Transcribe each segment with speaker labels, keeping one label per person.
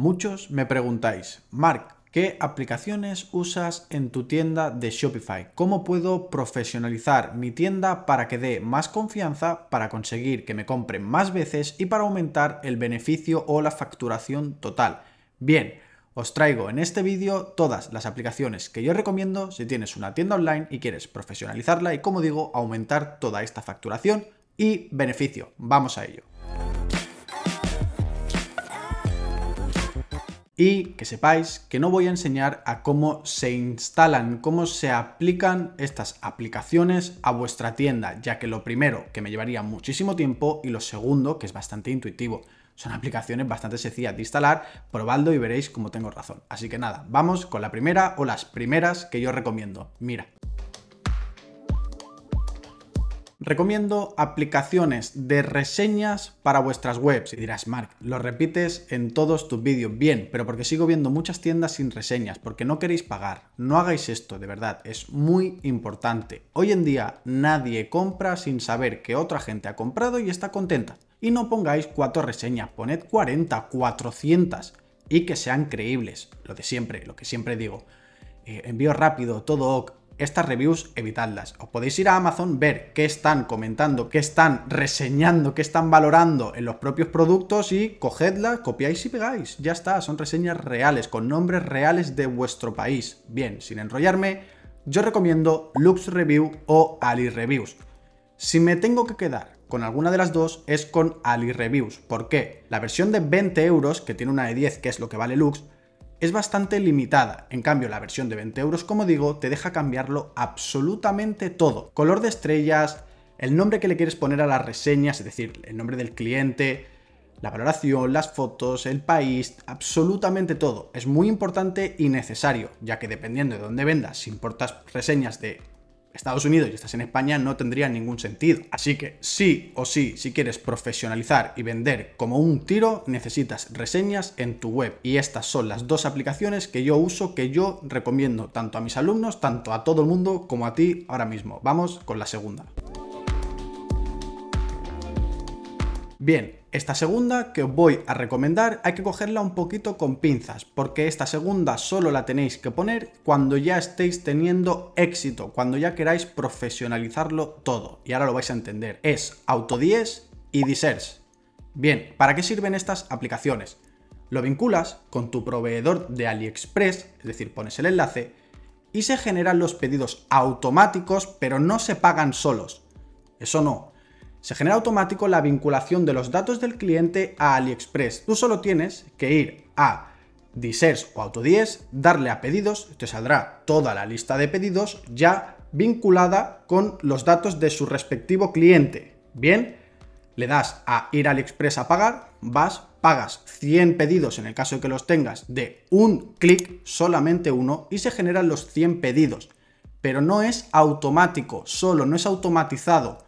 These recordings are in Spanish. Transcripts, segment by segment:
Speaker 1: Muchos me preguntáis, Mark, ¿qué aplicaciones usas en tu tienda de Shopify? ¿Cómo puedo profesionalizar mi tienda para que dé más confianza, para conseguir que me compren más veces y para aumentar el beneficio o la facturación total? Bien, os traigo en este vídeo todas las aplicaciones que yo recomiendo si tienes una tienda online y quieres profesionalizarla y, como digo, aumentar toda esta facturación y beneficio. Vamos a ello. Y que sepáis que no voy a enseñar a cómo se instalan, cómo se aplican estas aplicaciones a vuestra tienda, ya que lo primero, que me llevaría muchísimo tiempo, y lo segundo, que es bastante intuitivo. Son aplicaciones bastante sencillas de instalar, probadlo y veréis cómo tengo razón. Así que nada, vamos con la primera o las primeras que yo recomiendo. Mira recomiendo aplicaciones de reseñas para vuestras webs. Y dirás, Mark, lo repites en todos tus vídeos. Bien, pero porque sigo viendo muchas tiendas sin reseñas, porque no queréis pagar. No hagáis esto, de verdad, es muy importante. Hoy en día nadie compra sin saber que otra gente ha comprado y está contenta. Y no pongáis cuatro reseñas, poned 40, 400 y que sean creíbles. Lo de siempre, lo que siempre digo. Eh, envío rápido, todo ok, estas reviews evitadlas. Os podéis ir a Amazon, ver qué están comentando, qué están reseñando, qué están valorando en los propios productos y cogedlas, copiáis y pegáis. Ya está, son reseñas reales, con nombres reales de vuestro país. Bien, sin enrollarme, yo recomiendo Lux Review o Ali Reviews. Si me tengo que quedar con alguna de las dos es con Ali Reviews. ¿Por qué? La versión de 20 euros, que tiene una de 10, que es lo que vale Lux, es bastante limitada. En cambio, la versión de 20 euros, como digo, te deja cambiarlo absolutamente todo. Color de estrellas, el nombre que le quieres poner a las reseñas, es decir, el nombre del cliente, la valoración, las fotos, el país, absolutamente todo. Es muy importante y necesario, ya que dependiendo de dónde vendas, si importas reseñas de Estados Unidos y estás en España no tendría ningún sentido. Así que sí o sí, si quieres profesionalizar y vender como un tiro, necesitas reseñas en tu web. Y estas son las dos aplicaciones que yo uso, que yo recomiendo tanto a mis alumnos, tanto a todo el mundo como a ti ahora mismo. Vamos con la segunda. Bien, esta segunda que os voy a recomendar hay que cogerla un poquito con pinzas, porque esta segunda solo la tenéis que poner cuando ya estéis teniendo éxito, cuando ya queráis profesionalizarlo todo. Y ahora lo vais a entender. Es Auto10 y Disers. Bien, ¿para qué sirven estas aplicaciones? Lo vinculas con tu proveedor de AliExpress, es decir, pones el enlace, y se generan los pedidos automáticos, pero no se pagan solos. Eso no, se genera automático la vinculación de los datos del cliente a AliExpress. Tú solo tienes que ir a Dissers o Autodies, darle a pedidos, te saldrá toda la lista de pedidos ya vinculada con los datos de su respectivo cliente. Bien, le das a ir a AliExpress a pagar, vas, pagas 100 pedidos en el caso de que los tengas de un clic, solamente uno, y se generan los 100 pedidos. Pero no es automático, solo no es automatizado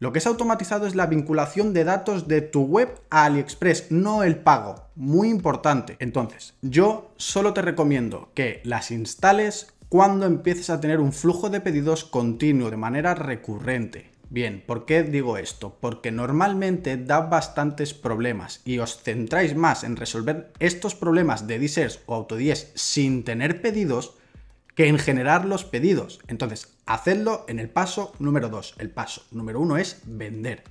Speaker 1: lo que es automatizado es la vinculación de datos de tu web a AliExpress, no el pago. Muy importante. Entonces, yo solo te recomiendo que las instales cuando empieces a tener un flujo de pedidos continuo, de manera recurrente. Bien, ¿por qué digo esto? Porque normalmente da bastantes problemas y os centráis más en resolver estos problemas de desers o autodies sin tener pedidos que en generar los pedidos. Entonces, hacedlo en el paso número 2. El paso número uno es vender.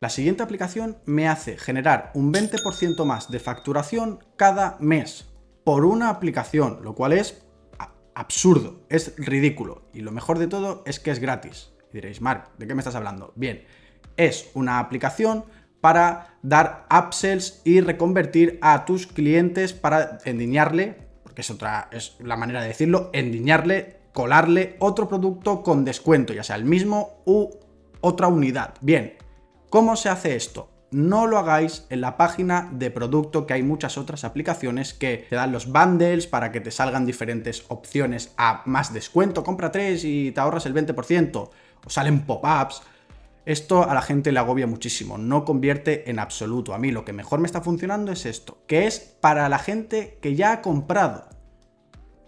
Speaker 1: La siguiente aplicación me hace generar un 20% más de facturación cada mes por una aplicación, lo cual es absurdo, es ridículo. Y lo mejor de todo es que es gratis. Y diréis, Marc, ¿de qué me estás hablando? Bien, es una aplicación para dar upsells y reconvertir a tus clientes para endiñarle, porque es otra, es la manera de decirlo, endiñarle, colarle otro producto con descuento, ya sea el mismo u otra unidad. Bien, ¿cómo se hace esto? No lo hagáis en la página de producto, que hay muchas otras aplicaciones que te dan los bundles para que te salgan diferentes opciones a más descuento, compra tres y te ahorras el 20%, o salen pop-ups esto a la gente le agobia muchísimo, no convierte en absoluto. A mí lo que mejor me está funcionando es esto, que es para la gente que ya ha comprado.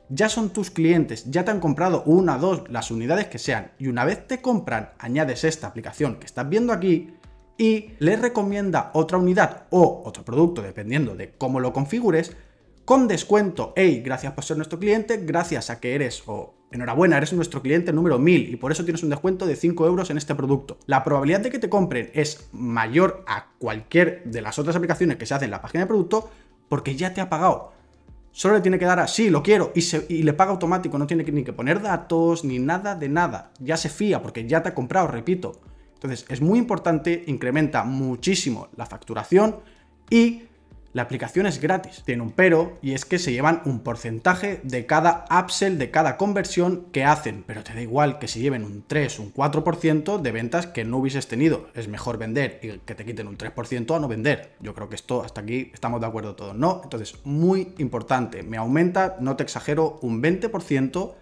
Speaker 1: Ya son tus clientes, ya te han comprado una, dos, las unidades que sean. Y una vez te compran, añades esta aplicación que estás viendo aquí y les recomienda otra unidad o otro producto, dependiendo de cómo lo configures, con descuento. Hey, gracias por ser nuestro cliente, gracias a que eres o Enhorabuena, eres nuestro cliente número 1000 y por eso tienes un descuento de 5 euros en este producto. La probabilidad de que te compren es mayor a cualquier de las otras aplicaciones que se hacen en la página de producto porque ya te ha pagado. Solo le tiene que dar a sí, lo quiero y, le paga automático, no tiene ni que poner datos ni nada de nada. Ya se fía porque ya te ha comprado, repito. Entonces es muy importante, incrementa muchísimo la facturación y la aplicación es gratis, tiene un pero y es que se llevan un porcentaje de cada upsell, de cada conversión que hacen, pero te da igual que se lleven un 3, un 4% de ventas que no hubieses tenido. Es mejor vender y que te quiten un 3% a no vender. Yo creo que esto hasta aquí estamos de acuerdo todos, ¿no? Entonces, muy importante, me aumenta, no te exagero, un 20%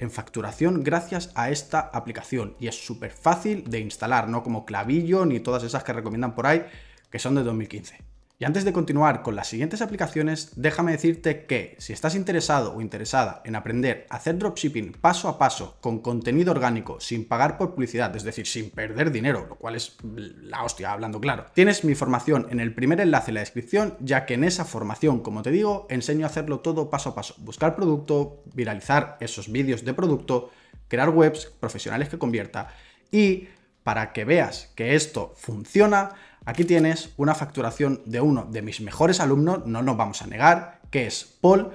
Speaker 1: en facturación gracias a esta aplicación y es súper fácil de instalar, no como clavillo ni todas esas que recomiendan por ahí que son de 2015. Y antes de continuar con las siguientes aplicaciones, déjame decirte que si estás interesado o interesada en aprender a hacer dropshipping paso a paso con contenido orgánico sin pagar por publicidad, es decir, sin perder dinero, lo cual es la hostia hablando claro, tienes mi formación en el primer enlace en la descripción, ya que en esa formación, como te digo, enseño a hacerlo todo paso a paso, buscar producto, viralizar esos vídeos de producto, crear webs profesionales que convierta y para que veas que esto funciona, Aquí tienes una facturación de uno de mis mejores alumnos, no nos vamos a negar, que es Paul,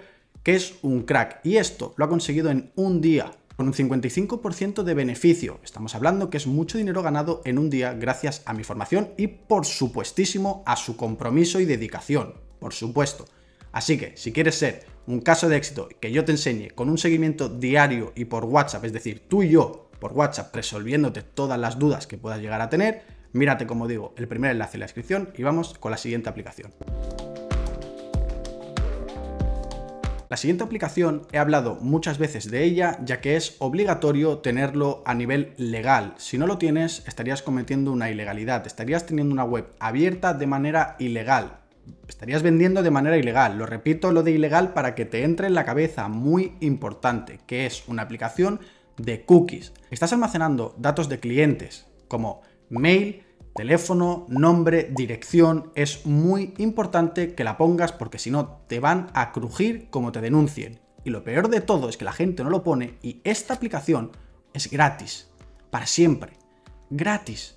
Speaker 1: que es un crack. Y esto lo ha conseguido en un día, con un 55% de beneficio. Estamos hablando que es mucho dinero ganado en un día gracias a mi formación y por supuestísimo a su compromiso y dedicación, por supuesto. Así que si quieres ser un caso de éxito que yo te enseñe con un seguimiento diario y por WhatsApp, es decir, tú y yo por WhatsApp resolviéndote todas las dudas que puedas llegar a tener, Mírate, como digo, el primer enlace en la descripción y vamos con la siguiente aplicación. La siguiente aplicación he hablado muchas veces de ella, ya que es obligatorio tenerlo a nivel legal. Si no lo tienes, estarías cometiendo una ilegalidad, estarías teniendo una web abierta de manera ilegal. Estarías vendiendo de manera ilegal. Lo repito, lo de ilegal para que te entre en la cabeza, muy importante, que es una aplicación de cookies. Estás almacenando datos de clientes, como mail, teléfono, nombre, dirección. Es muy importante que la pongas porque si no te van a crujir como te denuncien. Y lo peor de todo es que la gente no lo pone y esta aplicación es gratis, para siempre, gratis.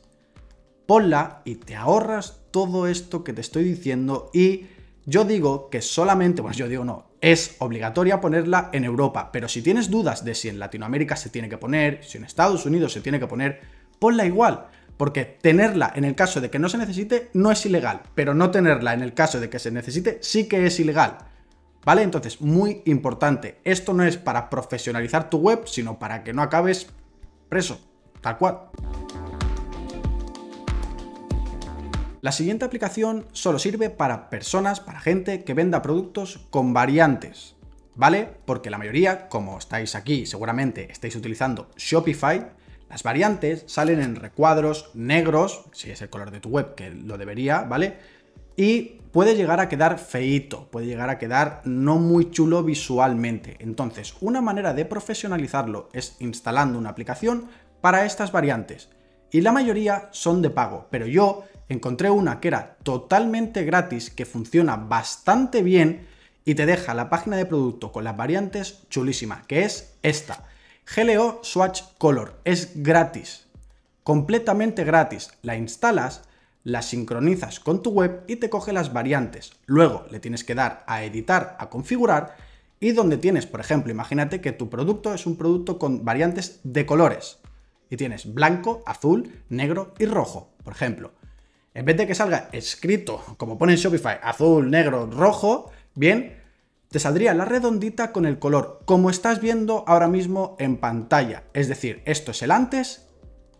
Speaker 1: Ponla y te ahorras todo esto que te estoy diciendo y yo digo que solamente, bueno, yo digo no, es obligatoria ponerla en Europa, pero si tienes dudas de si en Latinoamérica se tiene que poner, si en Estados Unidos se tiene que poner, ponla igual, porque tenerla en el caso de que no se necesite no es ilegal, pero no tenerla en el caso de que se necesite sí que es ilegal. ¿Vale? Entonces, muy importante, esto no es para profesionalizar tu web, sino para que no acabes preso, tal cual. La siguiente aplicación solo sirve para personas, para gente que venda productos con variantes, ¿vale? Porque la mayoría, como estáis aquí, seguramente estáis utilizando Shopify, las variantes salen en recuadros negros, si es el color de tu web, que lo debería, ¿vale? Y puede llegar a quedar feito, puede llegar a quedar no muy chulo visualmente. Entonces, una manera de profesionalizarlo es instalando una aplicación para estas variantes. Y la mayoría son de pago, pero yo encontré una que era totalmente gratis, que funciona bastante bien y te deja la página de producto con las variantes chulísima, que es esta. GLO Swatch Color. Es gratis, completamente gratis. La instalas, la sincronizas con tu web y te coge las variantes. Luego le tienes que dar a editar, a configurar y donde tienes, por ejemplo, imagínate que tu producto es un producto con variantes de colores y tienes blanco, azul, negro y rojo, por ejemplo. En vez de que salga escrito, como pone Shopify, azul, negro, rojo, bien, te saldría la redondita con el color, como estás viendo ahora mismo en pantalla. Es decir, esto es el antes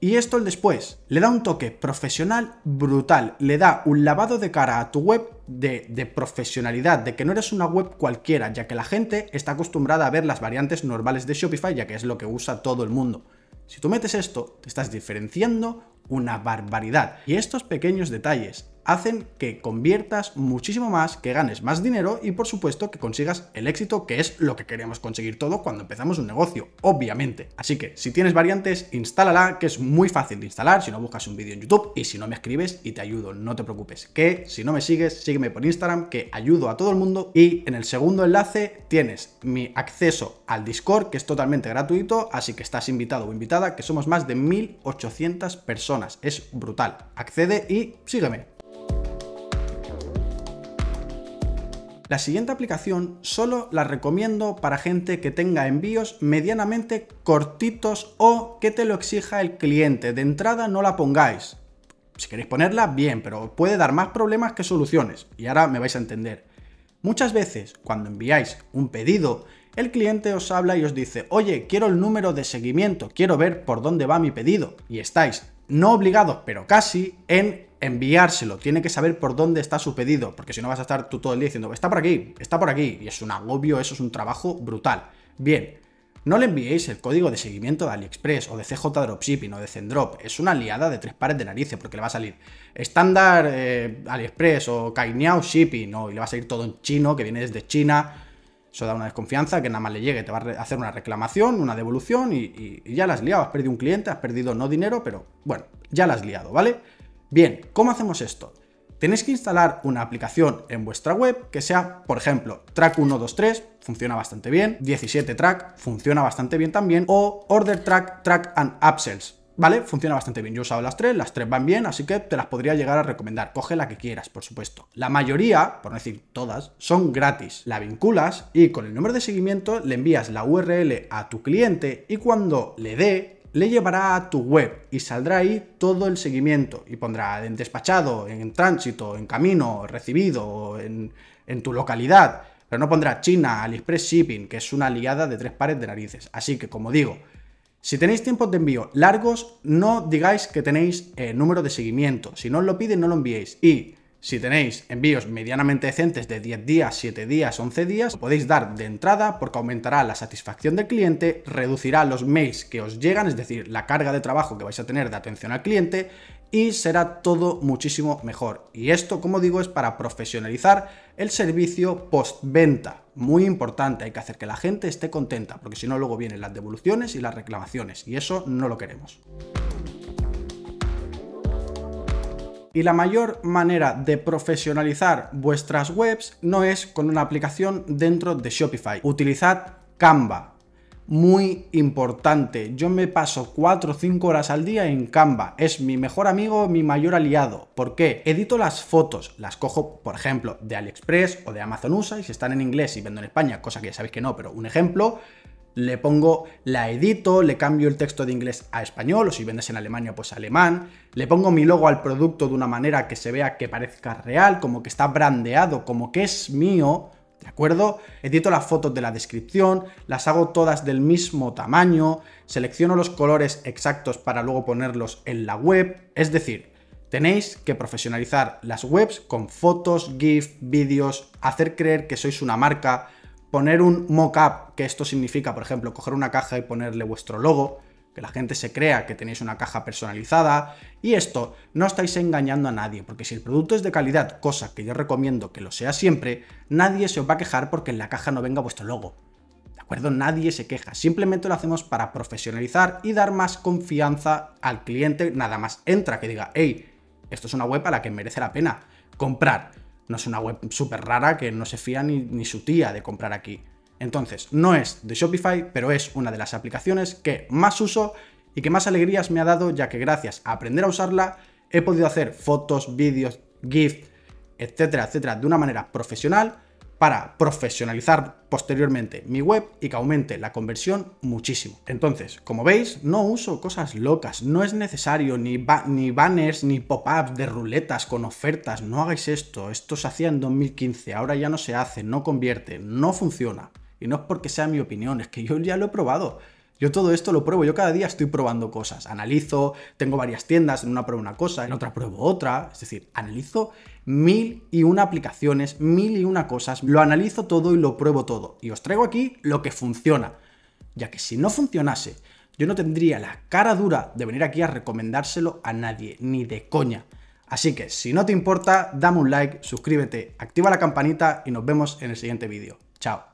Speaker 1: y esto el después. Le da un toque profesional brutal, le da un lavado de cara a tu web de, profesionalidad, de que no eres una web cualquiera, ya que la gente está acostumbrada a ver las variantes normales de Shopify, ya que es lo que usa todo el mundo. Si tú metes esto, te estás diferenciando una barbaridad. Y estos pequeños detalles, hacen que conviertas muchísimo más, que ganes más dinero y por supuesto que consigas el éxito, que es lo que queremos conseguir todo cuando empezamos un negocio, obviamente. Así que si tienes variantes, instálala, que es muy fácil de instalar si no buscas un vídeo en YouTube y si no me escribes y te ayudo, no te preocupes. Que si no me sigues, sígueme por Instagram, que ayudo a todo el mundo y en el segundo enlace tienes mi acceso al Discord, que es totalmente gratuito, así que estás invitado o invitada, que somos más de 1800 personas, es brutal. Accede y sígueme. La siguiente aplicación solo la recomiendo para gente que tenga envíos medianamente cortitos o que te lo exija el cliente. De entrada no la pongáis. Si queréis ponerla, bien, pero puede dar más problemas que soluciones. Y ahora me vais a entender. Muchas veces, cuando enviáis un pedido, el cliente os habla y os dice, oye, quiero el número de seguimiento, quiero ver por dónde va mi pedido. Y estáis, no obligados, pero casi, en enviárselo, tiene que saber por dónde está su pedido, porque si no vas a estar tú todo el día diciendo, está por aquí, está por aquí, y es un agobio, eso es un trabajo brutal. Bien, no le enviéis el código de seguimiento de AliExpress o de CJ Dropshipping o de Zendrop, es una liada de tres pares de narices porque le va a salir estándar eh, AliExpress o Kainiao Shipping, no, y le va a salir todo en chino que viene desde China. Eso da una desconfianza que nada más le llegue, te va a hacer una reclamación, una devolución y ya la has liado. Has perdido un cliente, has perdido no dinero, pero bueno, ya la has liado, ¿vale? Bien, ¿cómo hacemos esto? Tenéis que instalar una aplicación en vuestra web que sea, por ejemplo, Track 123, funciona bastante bien, 17 Track, funciona bastante bien también, o Order Track, Track and Upsells, ¿vale? Funciona bastante bien. Yo he usado las tres, las tres van bien, así que te las podría llegar a recomendar. Coge la que quieras, por supuesto. La mayoría, por no decir todas, son gratis. La vinculas y con el número de seguimiento le envías la URL a tu cliente y cuando le dé, le llevará a tu web y saldrá ahí todo el seguimiento y pondrá en despachado, en tránsito, en camino, recibido, en, tu localidad. Pero no pondrá China, AliExpress Shipping, que es una aliada de tres pares de narices. Así que, como digo, si tenéis tiempos de envío largos, no digáis que tenéis eh, número de seguimiento. Si no os lo piden, no lo enviéis. Y si tenéis envíos medianamente decentes de 10 días, 7 días, 11 días, podéis dar de entrada porque aumentará la satisfacción del cliente, reducirá los mails que os llegan, es decir, la carga de trabajo que vais a tener de atención al cliente y será todo muchísimo mejor. Y esto, como digo, es para profesionalizar el servicio postventa. Muy importante, hay que hacer que la gente esté contenta porque si no luego vienen las devoluciones y las reclamaciones y eso no lo queremos y la mayor manera de profesionalizar vuestras webs no es con una aplicación dentro de Shopify. Utilizad Canva. Muy importante, yo me paso 4 o 5 horas al día en Canva, es mi mejor amigo, mi mayor aliado. ¿Por qué? Edito las fotos, las cojo, por ejemplo, de AliExpress o de Amazon USA y si están en inglés y vendo en España, cosa que ya sabéis que no, pero un ejemplo, le pongo, la edito, le cambio el texto de inglés a español, o si vendes en Alemania, pues alemán, le pongo mi logo al producto de una manera que se vea que parezca real, como que está brandeado, como que es mío, ¿de acuerdo? Edito las fotos de la descripción, las hago todas del mismo tamaño, selecciono los colores exactos para luego ponerlos en la web, es decir, Tenéis que profesionalizar las webs con fotos, GIF, vídeos, hacer creer que sois una marca, poner un mock-up, que esto significa, por ejemplo, coger una caja y ponerle vuestro logo, que la gente se crea que tenéis una caja personalizada, y esto no estáis engañando a nadie, porque si el producto es de calidad, cosa que yo recomiendo que lo sea siempre, nadie se os va a quejar porque en la caja no venga vuestro logo. ¿De acuerdo? Nadie se queja, simplemente lo hacemos para profesionalizar y dar más confianza al cliente, nada más entra que diga, hey, esto es una web a la que merece la pena comprar. No es una web súper rara que no se fía ni, su tía de comprar aquí. Entonces, no es de Shopify, pero es una de las aplicaciones que más uso y que más alegrías me ha dado, ya que gracias a aprender a usarla he podido hacer fotos, vídeos, GIF, etcétera, etcétera, de una manera profesional para profesionalizar posteriormente mi web y que aumente la conversión muchísimo. Entonces, como veis, no uso cosas locas, no es necesario ni, ni banners ni pop-ups de ruletas con ofertas, no hagáis esto, esto se hacía en 2015, ahora ya no se hace, no convierte, no funciona. Y no es porque sea mi opinión, es que yo ya lo he probado. Yo todo esto lo pruebo, yo cada día estoy probando cosas, analizo, tengo varias tiendas, en una pruebo una cosa, en otra pruebo otra, es decir, analizo mil y una aplicaciones, mil y una cosas, lo analizo todo y lo pruebo todo. Y os traigo aquí lo que funciona, ya que si no funcionase, yo no tendría la cara dura de venir aquí a recomendárselo a nadie, ni de coña. Así que si no te importa, dame un like, suscríbete, activa la campanita y nos vemos en el siguiente vídeo. Chao.